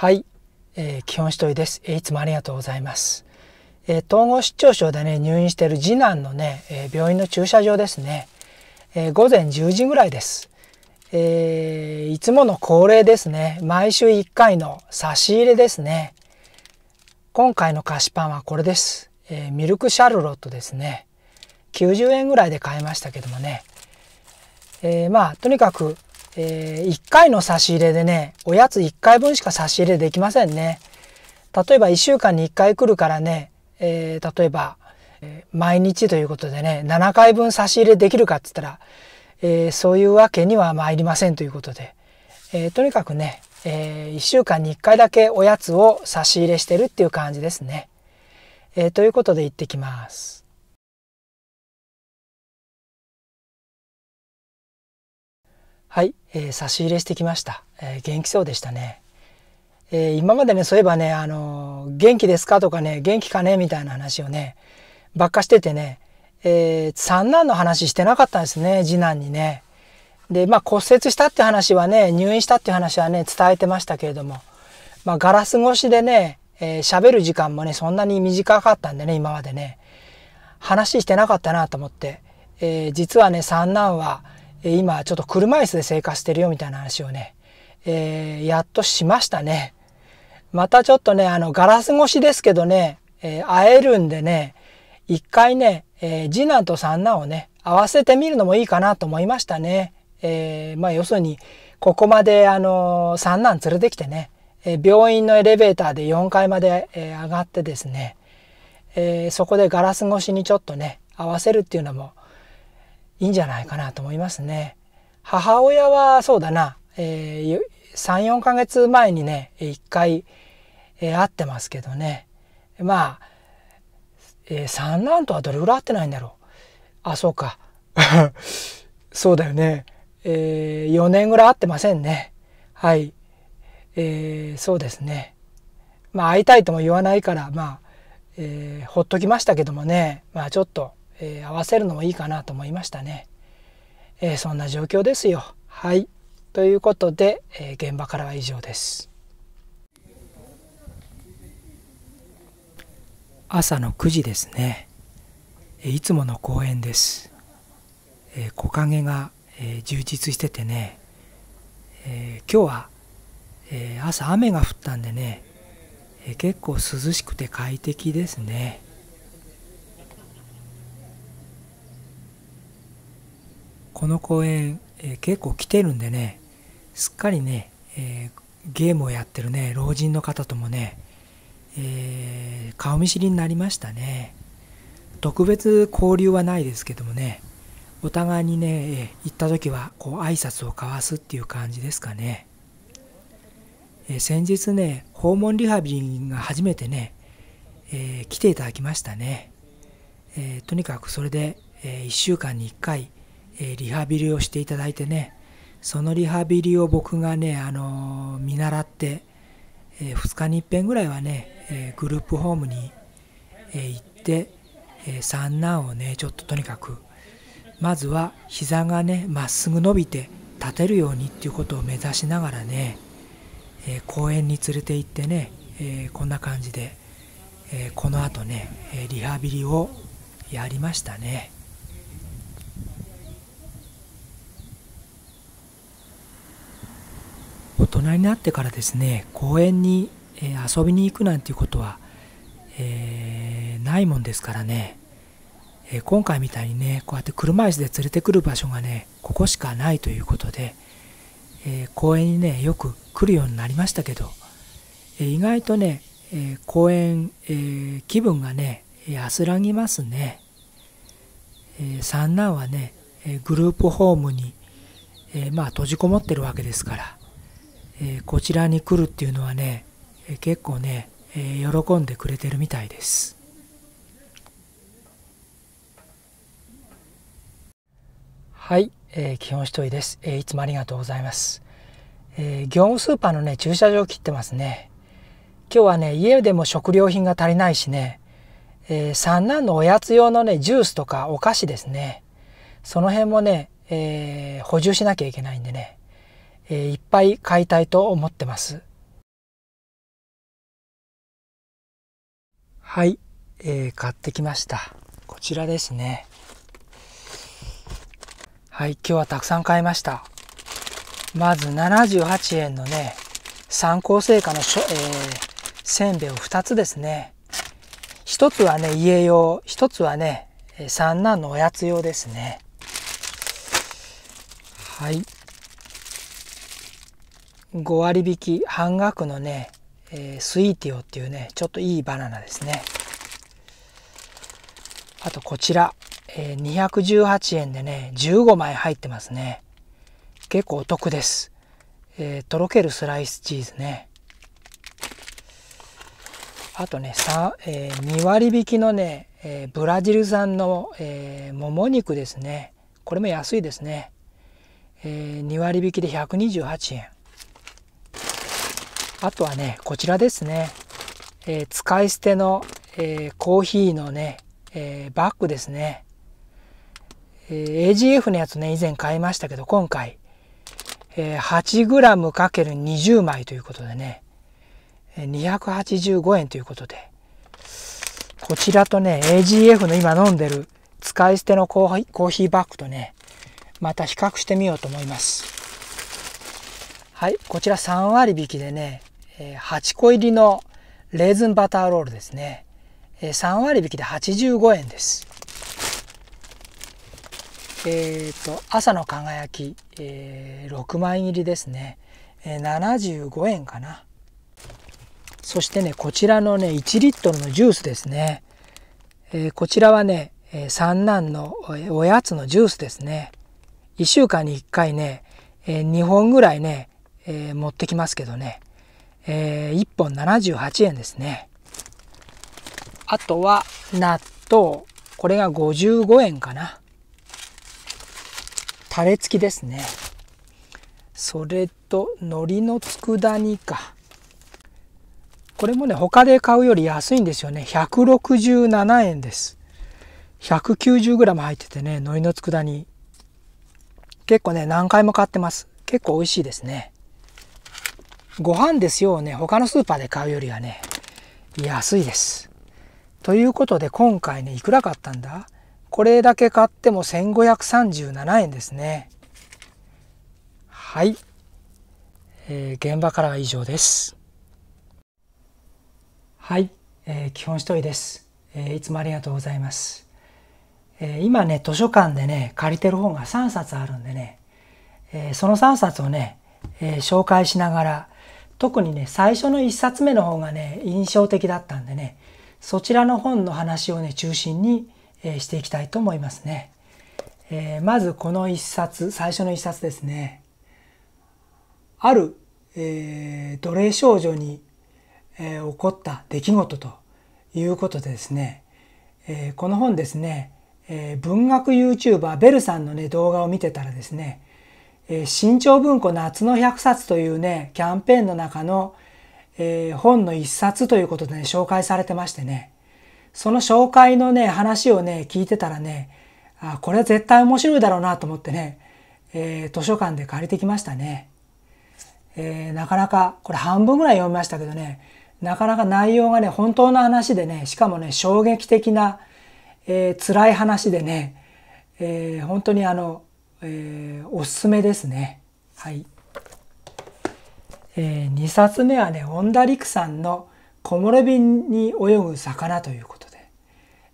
はい、えー、基本一人です、えいつもありがとうございます、えー、統合失調症でね入院している次男のね、えー、病院の駐車場ですね、えー、午前10時ぐらいです、えー、いつもの恒例ですね毎週1回の差し入れですね今回の菓子パンはこれです、えー、ミルクシャルロットですね90円ぐらいで買いましたけどもね、えー、まあとにかくえー、1回の差し入れでね、おやつ1回分しか差し入れできませんね。例えば1週間に1回来るからね、えー、例えば、えー、毎日ということでね、7回分差し入れできるかって言ったら、えー、そういうわけには参りませんということで、えー、とにかくね、えー、1週間に1回だけおやつを差し入れしてるっていう感じですね。えー、ということで行ってきます。はい、えー、差し入れしてきました、えー、元気そうでしたね、えー、今までねそういえばね、あの元気ですか?」とかね「元気かね?」みたいな話をねばっかしててね、え三男の話してなかったんですね次男にね。でまあ骨折したって話はね入院したって話はね伝えてましたけれども、まあ、ガラス越しでねえー、る時間もねそんなに短かったんでね今までね話してなかったなと思って、え実はね三男は「今ちょっと車椅子で生活してるよみたいな話をね、えー、やっとしましたね。またちょっとね、あの、ガラス越しですけどね、えー、会えるんでね、一回ね、えー、次男と三男をね、合わせてみるのもいいかなと思いましたね。えー、まあ要するに、ここまであの、三男連れてきてね、えー、病院のエレベーターで4階まで、えー、上がってですね、えー、そこでガラス越しにちょっとね、合わせるっていうのも、いいんじゃないかなと思いますね。母親はそうだな、えー、3、4ヶ月前にね、1回、えー、会ってますけどね。まあ、えー、三男とはどれぐらい会ってないんだろう。あ、そうか。そうだよね。えー、4年ぐらい会ってませんね。はい。えー、そうですね。まあ、会いたいとも言わないから、まあ、えー、ほっときましたけどもね。まあ、ちょっと、えー、合わせるのもいいかなと思いましたね。えー、そんな状況ですよ。はい。ということで、えー、現場からは以上です。朝の9時ですね。いつもの公園です。え木陰が、え充実しててね、え今日は、え朝雨が降ったんでね、え結構涼しくて快適ですね。この公園、えー、結構来てるんでね、すっかりね、えー、ゲームをやってるね、老人の方ともね、えー、顔見知りになりましたね。特別交流はないですけどもね、お互いにね、行った時はこう挨拶を交わすっていう感じですかね。え先日ね、訪問リハビリが初めてね、えー、来ていただきましたね。えー、とにかくそれで、えー、1週間に1回、えリハビリをしていただいてねそのリハビリを僕がね、あの見習って、え2日にぺ遍ぐらいはね、えグループホームに、え行って、え三男をねちょっととにかくまずは膝がねまっすぐ伸びて立てるようにっていうことを目指しながらね、え公園に連れて行ってね、えこんな感じで、えこのあとねリハビリをやりましたね。人になってからですね公園に、え遊びに行くなんていうことは、えー、ないもんですからね、え今回みたいにねこうやって車椅子で連れてくる場所がねここしかないということで、え公園にねよく来るようになりましたけど、え意外とね、え公園、え気分がね安らぎますね、え三男はね、えグループホームに、えまあ閉じこもってるわけですからえー、こちらに来るっていうのはね、えー、結構ね、えー、喜んでくれてるみたいです。はい、えー、基本一人です、えー。いつもありがとうございます。えー、業務スーパーのね、駐車場を切ってますね。今日はね、家でも食料品が足りないしね、えー、三男のおやつ用のね、ジュースとかお菓子ですね。その辺もね、えー、補充しなきゃいけないんでね。えいっぱい買いたいと思ってます。はい、えー、買ってきました。こちらですね。はい、今日はたくさん買いました。まず78円のね、参考成果のしょ、えー、せんべいを2つですね。1つはね、家用、1つはね、三男のおやつ用ですね。はい。5割引き半額のね、えー、スイーティオっていうねちょっといいバナナですねあとこちら、えー、218円でね15枚入ってますね結構お得です、えー、とろけるスライスチーズねあとね、えー、2割引きのね、えー、ブラジル産の、えー、もも肉ですねこれも安いですね、えー、2割引きで128円あとはね、こちらですね。えー、使い捨ての、えー、コーヒーのね、えー、バッグですね。え AGF のやつね、以前買いましたけど、今回、え 8g×20 枚ということでね、285円ということで、こちらとね、AGF の今飲んでる使い捨てのコーヒーバッグとね、また比較してみようと思います。はい、こちら3割引きでね、え8個入りのレーズンバターロールですね、え3割引きで85円ですえっ、ー、と朝の輝き、えー、6枚入りですね、えー、75円かなそしてねこちらのね1リットルのジュースですね、えー、こちらはねえ三男のおやつのジュースですね1週間に1回ねえ2本ぐらいねえ持ってきますけどねえー、1本78円ですね。あとは納豆。これが55円かな。タレ付きですね。それと海苔の佃煮か。これもね、他で買うより安いんですよね。167円です。190g 入っててね、海苔の佃煮。結構ね、何回も買ってます。結構美味しいですね。ご飯ですよね、他のスーパーで買うよりはね、安いです。ということで今回ね、いくら買ったんだこれだけ買っても1537円ですね。はい。えー、現場からは以上です。はい、えー、基本一人です、えー、いつもありがとうございます。え今ね、図書館でね、借りてる本が3冊あるんでね、えその3冊をね、え紹介しながら、特にね、最初の1冊目の方がね、印象的だったんでね、そちらの本の話をね、中心に、えー、していきたいと思いますね。えー、まずこの1冊、最初の1冊ですね。ある、えー、奴隷少女に、え起こった出来事ということでですね、えこの本ですね、え文学 YouTuber ベルさんのね、動画を見てたらですね、え新潮文庫夏の100冊というね、キャンペーンの中の、えー、本の一冊ということでね、紹介されてましてね、その紹介のね、話をね、聞いてたらね、あ、これは絶対面白いだろうなと思ってね、えー、図書館で借りてきましたね。えー、なかなか、これ半分ぐらい読みましたけどね、なかなか内容がね、本当の話でね、しかもね、衝撃的な、えー、辛い話でね、えー、本当にあの、えー、おすすめですね。はい。えー、2冊目はね、オンダリクさんの木漏れ日に泳ぐ魚ということで。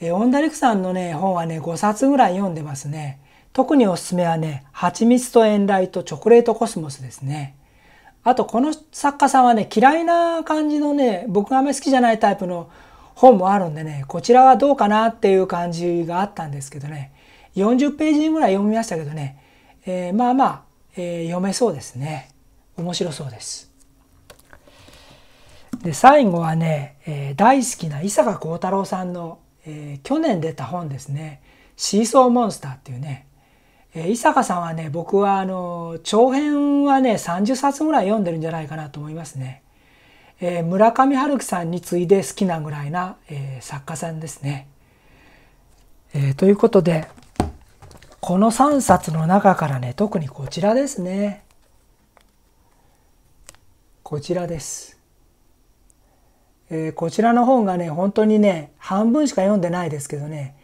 えー、オンダリクさんのね、本はね、5冊ぐらい読んでますね。特におすすめはね、蜂蜜と遠雷とチョコレートコスモスですね。あと、この作家さんはね、嫌いな感じのね、僕があんまり好きじゃないタイプの本もあるんでね、こちらはどうかなっていう感じがあったんですけどね。40ページぐらい読みましたけどね、えー、まあまあ、えー、読めそうですね。面白そうです。で、最後はね、えー、大好きな伊坂幸太郎さんの、え去年出た本ですね、シーソーモンスターっていうね、え伊坂さんはね、僕はあの、長編はね、30冊ぐらい読んでるんじゃないかなと思いますね。えー、村上春樹さんに次いで好きなぐらいな、えー、作家さんですね。えー、ということで、この3冊の中からね、特にこちらですね。こちらです。えー、こちらの本がね、本当にね、半分しか読んでないですけどね、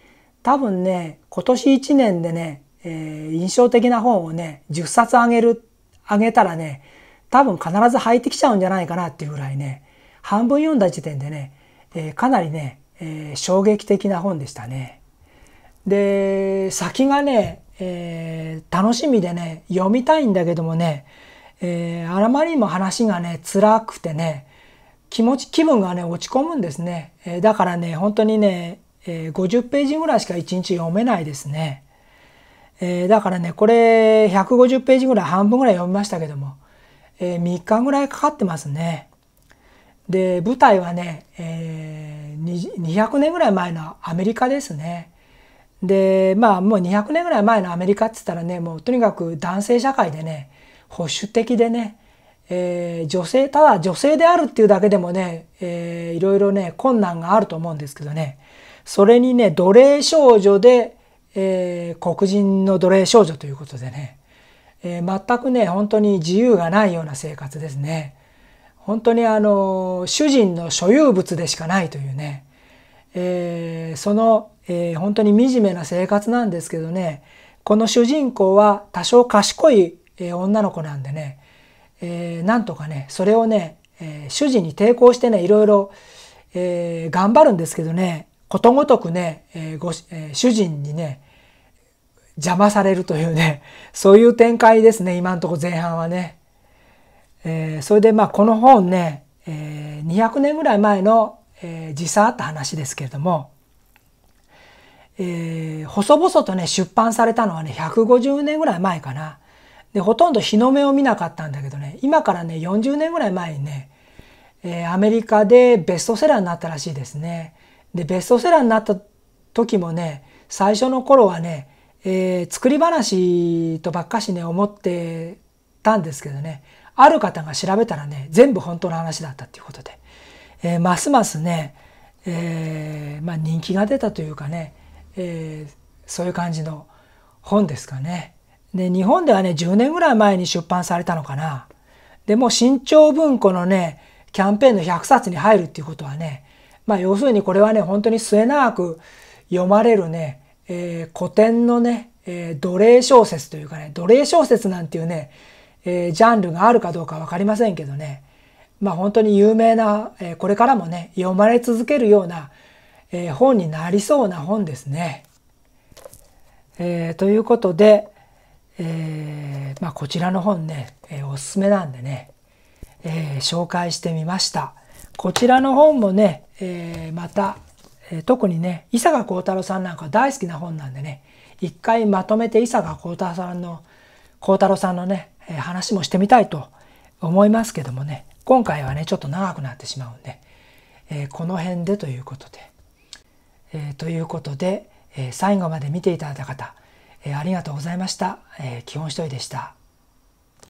多分ね、今年1年でね、えー、印象的な本をね、10冊あげる、あげたらね、多分必ず入ってきちゃうんじゃないかなっていうぐらいね、半分読んだ時点でね、えー、かなりね、え衝撃的な本でしたね。で、先がね、えー、楽しみでね、読みたいんだけどもね、えー、あまりにも話がね、辛くてね、気持ち、気分がね、落ち込むんですね。えー、だからね、本当にね、えー、50ページぐらいしか1日読めないですね。えー、だからね、これ、150ページぐらい、半分ぐらい読みましたけども、えー、3日ぐらいかかってますね。で、舞台はね、えー、200年ぐらい前のアメリカですね。でまあもう200年ぐらい前のアメリカっつったらねもうとにかく男性社会でね保守的でね、えー、女性ただ女性であるっていうだけでもね、えー、いろいろね困難があると思うんですけどねそれにね奴隷少女で、えー、黒人の奴隷少女ということでね、えー、全くね本当に自由がないような生活ですね本当にあの主人の所有物でしかないというね、えー、そのえー、本当に惨めな生活なんですけどね、この主人公は多少賢い、えー、女の子なんでね、えー、なんとかね、それをね、えー、主人に抵抗してね、いろいろ、えー、頑張るんですけどね、ことごとくね、えーごえー、主人にね、邪魔されるというね、そういう展開ですね、今んとこ前半はね。えー、それでまあこの本ね、えー、200年ぐらい前の、えー、実際あった話ですけれども、えー、細々とね、出版されたのはね、150年ぐらい前かな。で、ほとんど日の目を見なかったんだけどね、今からね、40年ぐらい前にね、えー、アメリカでベストセラーになったらしいですね。で、ベストセラーになった時もね、最初の頃はね、えー、作り話とばっかしね、思ってたんですけどね、ある方が調べたらね、全部本当の話だったっていうことで、えー、ますますね、えー、まあ人気が出たというかね、えー、そういう感じの本ですかね。で、日本ではね、10年ぐらい前に出版されたのかな。でも、新潮文庫のね、キャンペーンの100冊に入るっていうことはね、まあ、要するにこれはね、本当に末永く読まれるね、えー、古典のね、えー、奴隷小説というかね、奴隷小説なんていうね、えー、ジャンルがあるかどうか分かりませんけどね、まあ、本当に有名な、えこれからもね、読まれ続けるような、えー、本になりそうな本ですね。えー、ということで、えー、まあ、こちらの本ね、えおすすめなんでね、え紹介してみました。こちらの本もね、えまた、え特にね、伊坂幸太郎さんなんか大好きな本なんでね、一回まとめて伊坂幸太郎さんの、幸太郎さんのね、え話もしてみたいと思いますけどもね、今回はね、ちょっと長くなってしまうんで、えこの辺でということで。えー、ということで、えー、最後まで見ていただいた方、えー、ありがとうございました。えー、基本一人でした。